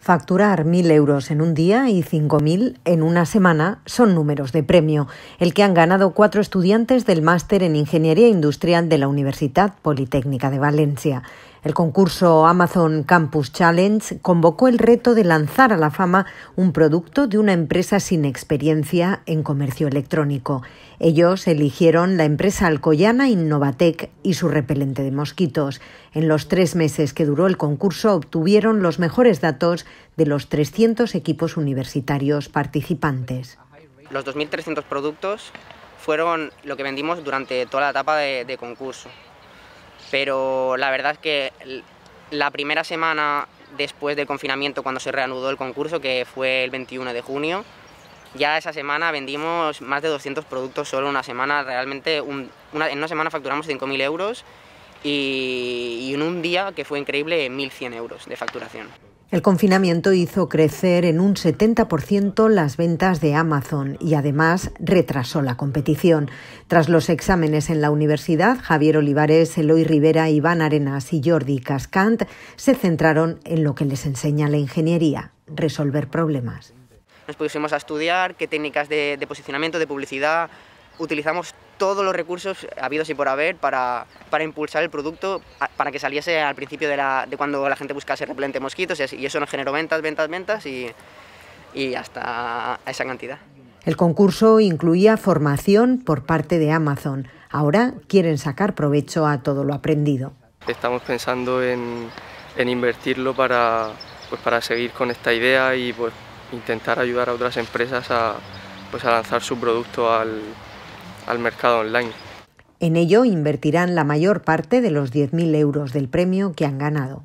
Facturar 1.000 euros en un día y 5.000 en una semana son números de premio, el que han ganado cuatro estudiantes del máster en Ingeniería Industrial de la Universidad Politécnica de Valencia. El concurso Amazon Campus Challenge convocó el reto de lanzar a la fama un producto de una empresa sin experiencia en comercio electrónico. Ellos eligieron la empresa alcoyana Innovatec y su repelente de mosquitos. En los tres meses que duró el concurso obtuvieron los mejores datos de los 300 equipos universitarios participantes. Los 2.300 productos fueron lo que vendimos durante toda la etapa de, de concurso pero la verdad es que la primera semana después del confinamiento, cuando se reanudó el concurso, que fue el 21 de junio, ya esa semana vendimos más de 200 productos solo una semana, realmente en una semana facturamos 5.000 euros y, en un día, que fue increíble, 1.100 euros de facturación. El confinamiento hizo crecer en un 70% las ventas de Amazon y además retrasó la competición. Tras los exámenes en la universidad, Javier Olivares, Eloy Rivera, Iván Arenas y Jordi Cascant se centraron en lo que les enseña la ingeniería, resolver problemas. Nos pusimos a estudiar qué técnicas de, de posicionamiento, de publicidad utilizamos todos los recursos habidos y por haber para, para impulsar el producto, para que saliese al principio de, cuando la gente buscase repelente mosquitos y, eso nos generó ventas, ventas, ventas y, y hasta esa cantidad. El concurso incluía formación por parte de Amazon. Ahora quieren sacar provecho a todo lo aprendido. Estamos pensando en, en invertirlo para, pues para seguir con esta idea y pues intentar ayudar a otras empresas a, pues a lanzar su producto al, al mercado online. En ello invertirán la mayor parte de los 10.000 euros del premio que han ganado.